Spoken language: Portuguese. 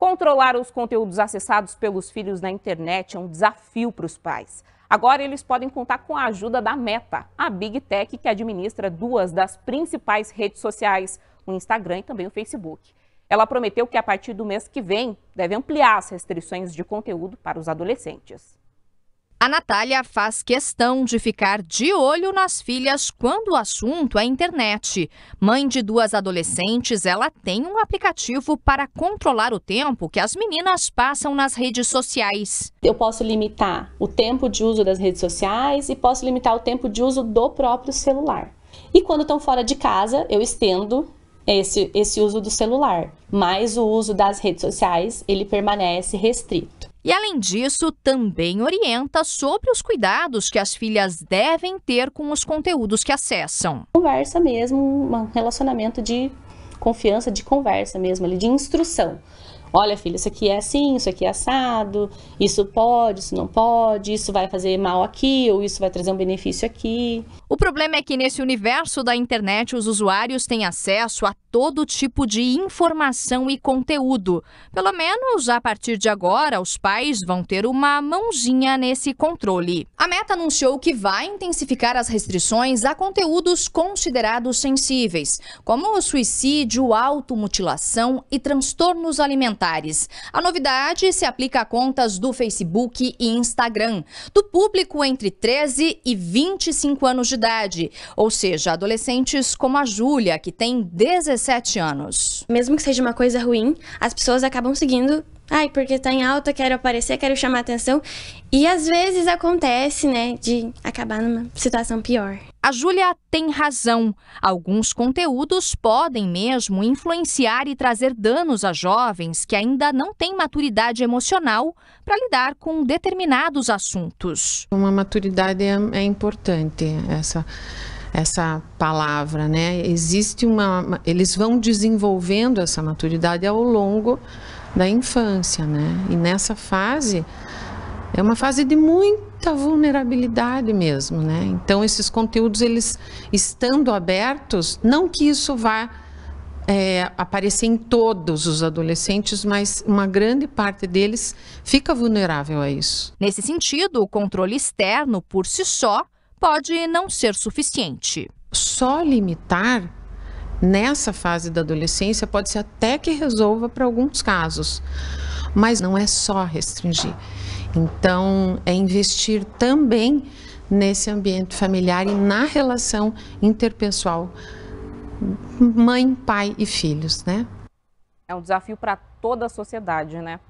Controlar os conteúdos acessados pelos filhos na internet é um desafio para os pais. Agora eles podem contar com a ajuda da Meta, a Big Tech que administra duas das principais redes sociais, o Instagram e também o Facebook. Ela prometeu que a partir do mês que vem deve ampliar as restrições de conteúdo para os adolescentes. A Natália faz questão de ficar de olho nas filhas quando o assunto é internet. Mãe de duas adolescentes, ela tem um aplicativo para controlar o tempo que as meninas passam nas redes sociais. Eu posso limitar o tempo de uso das redes sociais e posso limitar o tempo de uso do próprio celular. E quando estão fora de casa, eu estendo esse, esse uso do celular, mas o uso das redes sociais ele permanece restrito. E, além disso, também orienta sobre os cuidados que as filhas devem ter com os conteúdos que acessam. Conversa mesmo, um relacionamento de confiança, de conversa mesmo, de instrução. Olha, filha, isso aqui é assim, isso aqui é assado, isso pode, isso não pode, isso vai fazer mal aqui ou isso vai trazer um benefício aqui. O problema é que nesse universo da internet os usuários têm acesso a todo tipo de informação e conteúdo. Pelo menos a partir de agora, os pais vão ter uma mãozinha nesse controle. A Meta anunciou que vai intensificar as restrições a conteúdos considerados sensíveis, como o suicídio, automutilação e transtornos alimentares. A novidade se aplica a contas do Facebook e Instagram, do público entre 13 e 25 anos de idade, ou seja, adolescentes como a Júlia, que tem 17 17 anos. Mesmo que seja uma coisa ruim, as pessoas acabam seguindo. Ai, porque tá em alta, quero aparecer, quero chamar atenção. E às vezes acontece, né, de acabar numa situação pior. A Júlia tem razão. Alguns conteúdos podem mesmo influenciar e trazer danos a jovens que ainda não têm maturidade emocional para lidar com determinados assuntos. Uma maturidade é, é importante, essa essa palavra, né? Existe uma, eles vão desenvolvendo essa maturidade ao longo da infância, né? E nessa fase é uma fase de muita vulnerabilidade mesmo, né? Então esses conteúdos eles estando abertos, não que isso vá é, aparecer em todos os adolescentes, mas uma grande parte deles fica vulnerável a isso. Nesse sentido, o controle externo por si só pode não ser suficiente. Só limitar nessa fase da adolescência pode ser até que resolva para alguns casos, mas não é só restringir. Então, é investir também nesse ambiente familiar e na relação interpessoal mãe, pai e filhos, né? É um desafio para toda a sociedade, né?